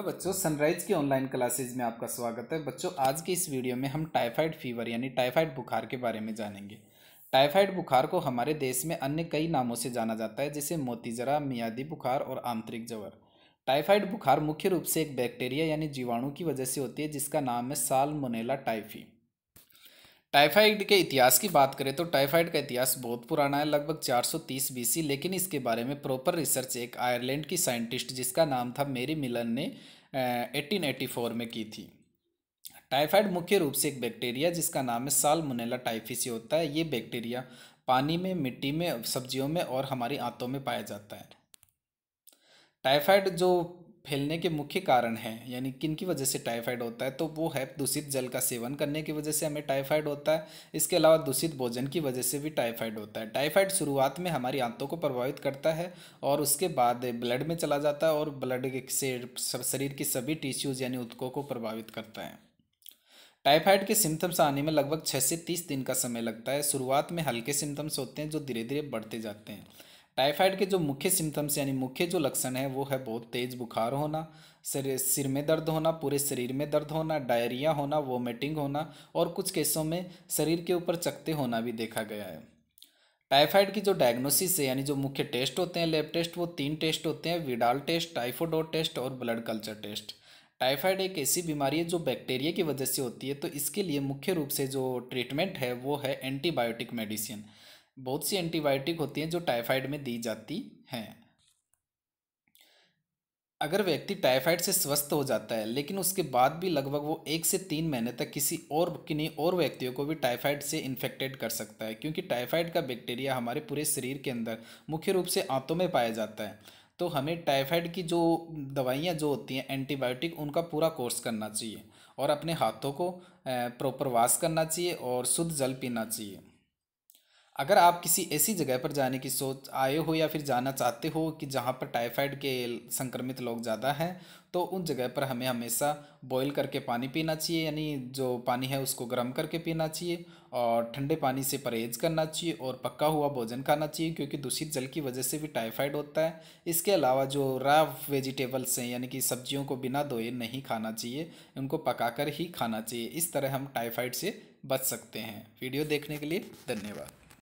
तो बच्चों सनराइज की ऑनलाइन क्लासेज में आपका स्वागत है बच्चों आज की इस वीडियो में हम टाइफाइड फीवर यानी टाइफाइड बुखार के बारे में जानेंगे टाइफाइड बुखार को हमारे देश में अन्य कई नामों से जाना जाता है जैसे मोतीजरा मियादी बुखार और आंतरिक जवर टाइफाइड बुखार मुख्य रूप से एक बैक्टीरिया यानी जीवाणु की वजह से होती है जिसका नाम है साल टाइफी टाइफाइड के इतिहास की बात करें तो टाइफाइड का इतिहास बहुत पुराना है लगभग 430 बीसी लेकिन इसके बारे में प्रॉपर रिसर्च एक आयरलैंड की साइंटिस्ट जिसका नाम था मेरी मिलन ने 1884 में की थी टाइफाइड मुख्य रूप से एक बैक्टीरिया जिसका नाम है साल मुनेला टाइफिसी होता है ये बैक्टीरिया पानी में मिट्टी में सब्जियों में और हमारी आंतों में पाया जाता है टाइफाइड जो फैलने के मुख्य कारण हैं यानी किन की वजह से टाइफाइड होता है तो वो है दूषित जल का सेवन करने की वजह से हमें टाइफाइड होता है इसके अलावा दूषित भोजन की वजह से भी टाइफाइड होता है टाइफाइड शुरुआत में हमारी आंतों को प्रभावित करता है और उसके बाद ब्लड में चला जाता है और ब्लड से शरीर की सभी टिश्यूज़ यानी उत्कों को प्रभावित करता है टाइफाइड के सिम्टम्स आने में लगभग छः से तीस दिन का समय लगता है शुरुआत में हल्के सिम्टम्स होते हैं जो धीरे धीरे बढ़ते जाते हैं टाइफाइड के जो मुख्य सिम्टम्स यानी मुख्य जो लक्षण है वो है बहुत तेज़ बुखार होना सिर सिर में दर्द होना पूरे शरीर में दर्द होना डायरिया होना वोमिटिंग होना और कुछ केसों में शरीर के ऊपर चकते होना भी देखा गया है टाइफाइड की जो डायग्नोसिस है यानी जो मुख्य टेस्ट होते हैं लेब टेस्ट वो तीन टेस्ट होते हैं विडाल टेस्ट टाइफोडो टेस्ट और ब्लड कल्चर टेस्ट टाइफाइड एक ऐसी बीमारी है जो बैक्टीरिया की वजह से होती है तो इसके लिए मुख्य रूप से जो ट्रीटमेंट है वो है एंटीबायोटिक मेडिसिन बहुत सी एंटीबायोटिक होती हैं जो टाइफाइड में दी जाती हैं अगर व्यक्ति टाइफाइड से स्वस्थ हो जाता है लेकिन उसके बाद भी लगभग वो एक से तीन महीने तक किसी और किन्हीं और व्यक्तियों को भी टाइफाइड से इन्फेक्टेड कर सकता है क्योंकि टाइफाइड का बैक्टीरिया हमारे पूरे शरीर के अंदर मुख्य रूप से आंतों में पाया जाता है तो हमें टाइफाइड की जो दवाइयाँ जो होती हैं एंटीबायोटिक उनका पूरा कोर्स करना चाहिए और अपने हाथों को प्रॉपर वाश करना चाहिए और शुद्ध जल पीना चाहिए अगर आप किसी ऐसी जगह पर जाने की सोच आए हो या फिर जाना चाहते हो कि जहाँ पर टाइफाइड के संक्रमित लोग ज़्यादा हैं तो उन जगह पर हमें हमेशा बॉईल करके पानी पीना चाहिए यानी जो पानी है उसको गर्म करके पीना चाहिए और ठंडे पानी से परहेज करना चाहिए और पक्का हुआ भोजन खाना चाहिए क्योंकि दूषित जल की वजह से भी टाइफाइड होता है इसके अलावा जो रा वेजिटेबल्स हैं यानी कि सब्जियों को बिना धोए नहीं खाना चाहिए उनको पका ही खाना चाहिए इस तरह हम टाइफाइड से बच सकते हैं वीडियो देखने के लिए धन्यवाद